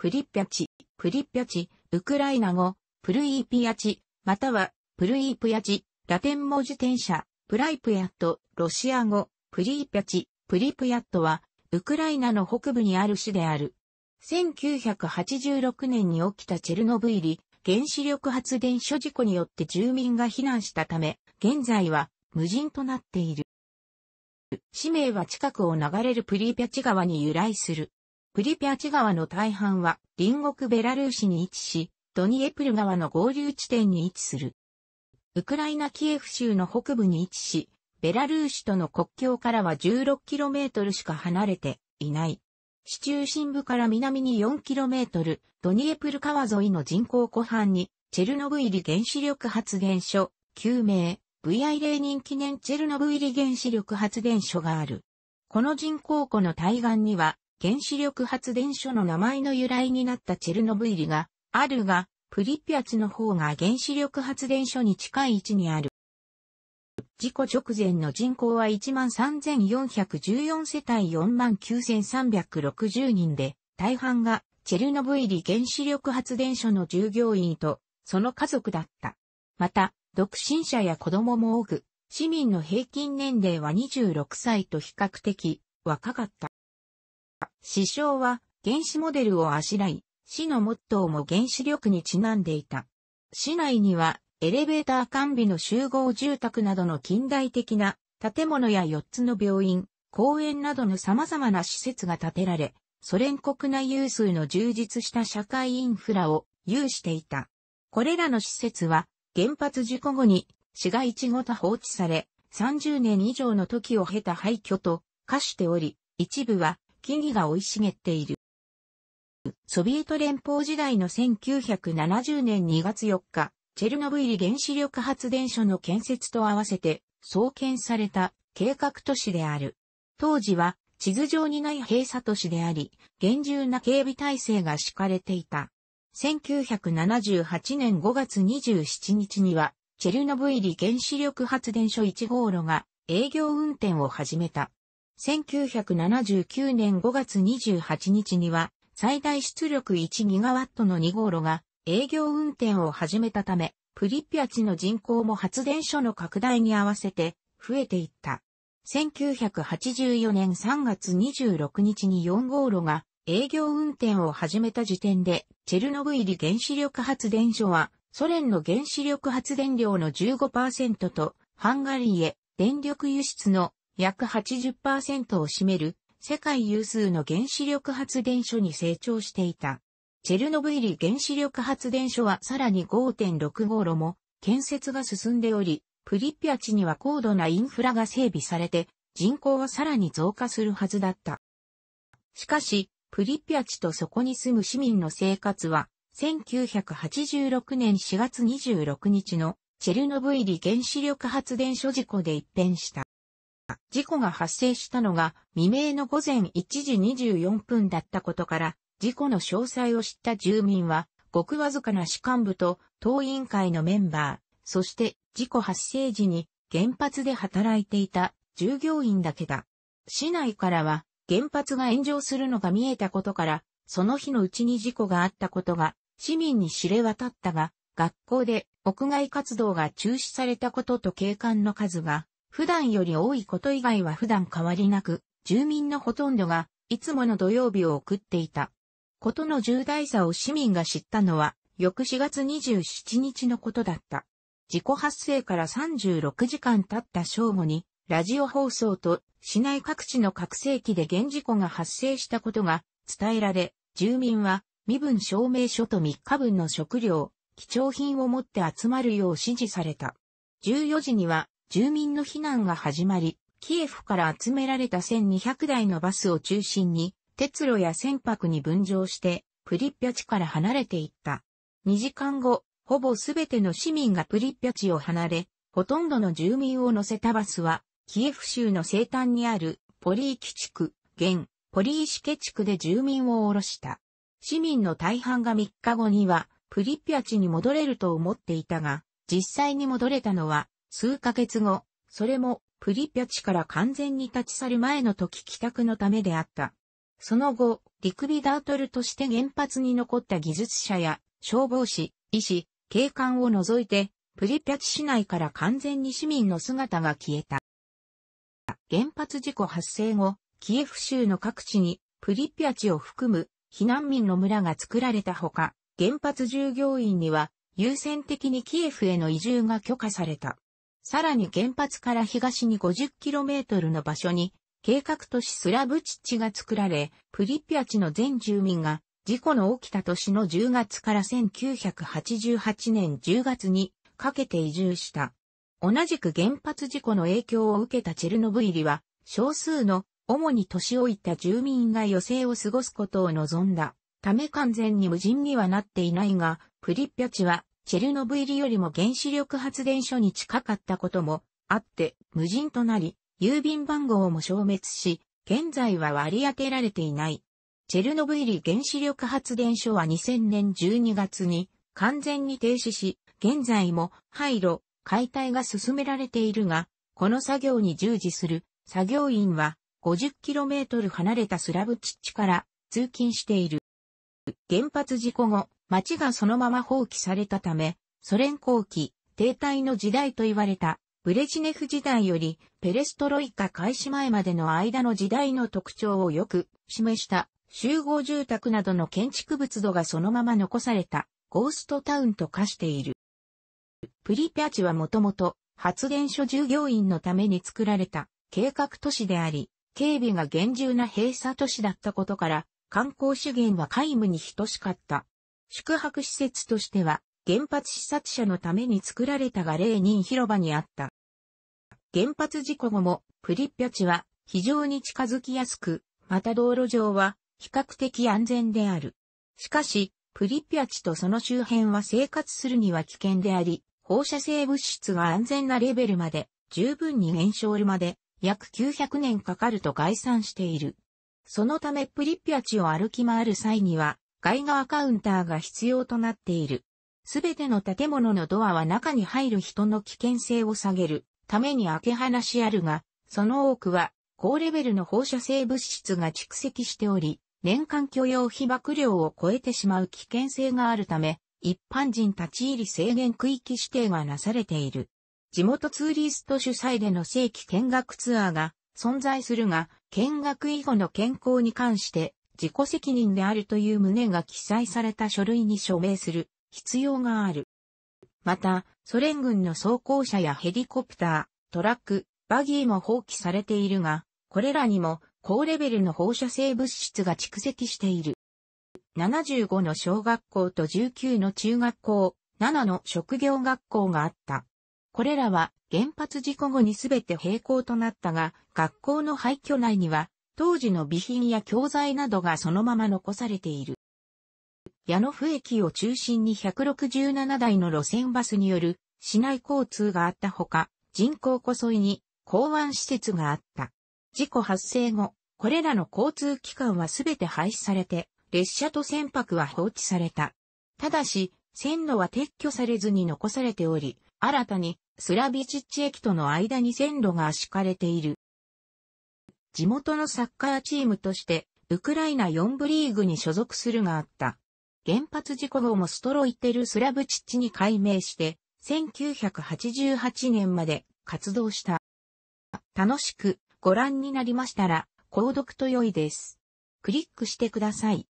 プリッピャチ、プリッピャチ、ウクライナ語、プルイーピアチ、または、プルイープヤチ、ラテン文字転写、プライプヤット、ロシア語、プリーピャチ、プリプヤットは、ウクライナの北部にある市である。1986年に起きたチェルノブイリ原子力発電所事故によって住民が避難したため、現在は無人となっている。市名は近くを流れるプリーピャチ川に由来する。プリピャチ川の大半は隣国ベラルーシに位置し、ドニエプル川の合流地点に位置する。ウクライナキエフ州の北部に位置し、ベラルーシとの国境からは 16km しか離れていない。市中心部から南に 4km、ドニエプル川沿いの人口湖畔に、チェルノブイリ原子力発電所、旧名、VI レーニン記念チェルノブイリ原子力発電所がある。この人口湖の対岸には、原子力発電所の名前の由来になったチェルノブイリがあるが、プリピアツの方が原子力発電所に近い位置にある。事故直前の人口は13,414世帯49,360人で、大半がチェルノブイリ原子力発電所の従業員とその家族だった。また、独身者や子供も多く、市民の平均年齢は26歳と比較的若かった。師匠は原子モデルをあしらい、市のモットーも原子力にちなんでいた。市内にはエレベーター完備の集合住宅などの近代的な建物や4つの病院、公園などの様々な施設が建てられ、ソ連国内有数の充実した社会インフラを有していた。これらの施設は原発事故後に市街地ごと放置され、30年以上の時を経た廃墟と化しており、一部は木々が生い茂っている。ソビエト連邦時代の1970年2月4日、チェルノブイリ原子力発電所の建設と合わせて創建された計画都市である。当時は地図上にない閉鎖都市であり、厳重な警備体制が敷かれていた。1978年5月27日には、チェルノブイリ原子力発電所1号炉が営業運転を始めた。1979年5月28日には、最大出力 1GW の2号炉が営業運転を始めたため、プリピアチの人口も発電所の拡大に合わせて増えていった。1984年3月26日に4号炉が営業運転を始めた時点で、チェルノブイリ原子力発電所は、ソ連の原子力発電量の15%と、ハンガリーへ電力輸出の約80%を占める世界有数の原子力発電所に成長していた。チェルノブイリ原子力発電所はさらに5.6号炉も建設が進んでおり、プリピアチには高度なインフラが整備されて、人口はさらに増加するはずだった。しかし、プリピアチとそこに住む市民の生活は、1986年4月26日のチェルノブイリ原子力発電所事故で一変した。事故が発生したのが未明の午前1時24分だったことから、事故の詳細を知った住民は、ごくわずかな士官部と党委員会のメンバー、そして事故発生時に原発で働いていた従業員だけだ。市内からは原発が炎上するのが見えたことから、その日のうちに事故があったことが市民に知れ渡ったが、学校で屋外活動が中止されたことと警官の数が普段より多いこと以外は普段変わりなく、住民のほとんどが、いつもの土曜日を送っていた。ことの重大さを市民が知ったのは、翌4月27日のことだった。事故発生から36時間経った正午に、ラジオ放送と市内各地の拡声器で現事故が発生したことが伝えられ、住民は身分証明書と3日分の食料、貴重品を持って集まるよう指示された。14時には住民の避難が始まり、キエフから集められた1200台のバスを中心に、鉄路や船舶に分譲して、プリッピャ地から離れていった。2時間後、ほぼすべての市民がプリッピャ地を離れ、ほとんどの住民を乗せたバスは、キエフ州の西端にあるポリーキ地区、現、ポリーシケ地区で住民を降ろした。市民の大半が3日後には、プリッピャ地に戻れると思っていたが、実際に戻れたのは数ヶ月後、それもプリピャチから完全に立ち去る前の時帰宅のためであった。その後、リクビダートルとして原発に残った技術者や消防士、医師、警官を除いて、プリピャチ市内から完全に市民の姿が消えた。原発事故発生後、キエフ州の各地にプリピャチを含む避難民の村が作られたほか、原発従業員には優先的にキエフへの移住が許可された。さらに原発から東に 50km の場所に、計画都市スラブチッチが作られ、プリピアチの全住民が、事故の起きた年の10月から1988年10月にかけて移住した。同じく原発事故の影響を受けたチェルノブイリは、少数の、主に年老いた住民が余生を過ごすことを望んだ。ため完全に無人にはなっていないが、プリピアチはチェルノブイリよりも原子力発電所に近かったこともあって無人となり、郵便番号も消滅し、現在は割り当てられていない。チェルノブイリ原子力発電所は2000年12月に完全に停止し、現在も廃炉、解体が進められているが、この作業に従事する作業員は 50km 離れたスラブチッチから通勤している。原発事故後、町がそのまま放棄されたため、ソ連後期、停滞の時代と言われた、ブレジネフ時代より、ペレストロイカ開始前までの間の時代の特徴をよく示した、集合住宅などの建築物度がそのまま残された、ゴーストタウンと化している。プリピャチはもともと、発電所従業員のために作られた、計画都市であり、警備が厳重な閉鎖都市だったことから、観光資源は皆無に等しかった。宿泊施設としては、原発視察者のために作られたが例人広場にあった。原発事故後も、プリッピャチは非常に近づきやすく、また道路上は比較的安全である。しかし、プリッピャチとその周辺は生活するには危険であり、放射性物質が安全なレベルまで十分に減少まで約900年かかると概算している。そのためプリピアチを歩き回る際には、外側カウンターが必要となっている。すべての建物のドアは中に入る人の危険性を下げるために開け放しあるが、その多くは高レベルの放射性物質が蓄積しており、年間許容被爆量を超えてしまう危険性があるため、一般人立ち入り制限区域指定がなされている。地元ツーリスト主催での正規見学ツアーが存在するが、見学以後の健康に関して自己責任であるという旨が記載された書類に署名する必要がある。また、ソ連軍の装甲車やヘリコプター、トラック、バギーも放棄されているが、これらにも高レベルの放射性物質が蓄積している。75の小学校と19の中学校、7の職業学校があった。これらは原発事故後にすべて閉校となったが、学校の廃墟内には、当時の備品や教材などがそのまま残されている。矢野府駅を中心に167台の路線バスによる市内交通があったほか、人口こそいに港湾施設があった。事故発生後、これらの交通機関はすべて廃止されて、列車と船舶は放置された。ただし、線路は撤去されずに残されており、新たにスラビチッチ駅との間に線路が敷かれている。地元のサッカーチームとして、ウクライナ4部リーグに所属するがあった。原発事故後もストロイテルスラブチッチに改名して、1988年まで活動した。楽しくご覧になりましたら、購読と良いです。クリックしてください。